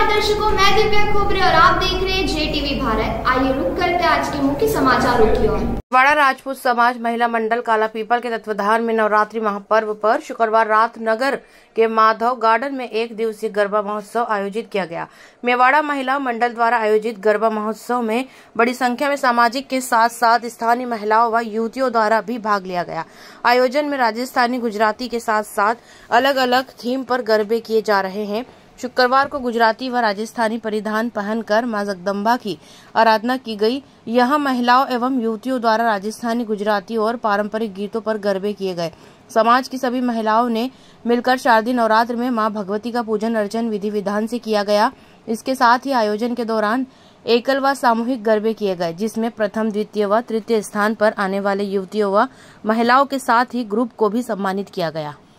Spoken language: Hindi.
नमस्कार दर्शकों मैं दिव्या खोबरे और आप देख रहे हैं जे टीवी भारत आइए रुक करते आज के मुख्य समाचारों की ओर वाड़ा राजपूत समाज महिला मंडल काला पीपल के तत्वाधान में नवरात्रि महापर्व पर शुक्रवार रात नगर के माधव गार्डन में एक दिवसीय गरबा महोत्सव आयोजित किया गया मेवाड़ा महिला मंडल द्वारा आयोजित गरबा महोत्सव में बड़ी संख्या में सामाजिक के साथ साथ स्थानीय महिलाओं व युवतियों द्वारा भी भाग लिया गया आयोजन में राजस्थानी गुजराती के साथ साथ अलग अलग थीम पर गरबे किए जा रहे हैं शुक्रवार को गुजराती व राजस्थानी परिधान पहनकर मां जगदम्बा की आराधना की गई यहाँ महिलाओं एवं युवतियों द्वारा राजस्थानी गुजराती और पारंपरिक गीतों पर गरबे किए गए समाज की सभी महिलाओं ने मिलकर शारदीय नवरात्र में मां भगवती का पूजन अर्चन विधि विधान से किया गया इसके साथ ही आयोजन के दौरान एकल व सामूहिक गरबे किए गए जिसमें प्रथम द्वितीय व तृतीय स्थान पर आने वाले युवतियों व महिलाओं के साथ ही ग्रुप को भी सम्मानित किया गया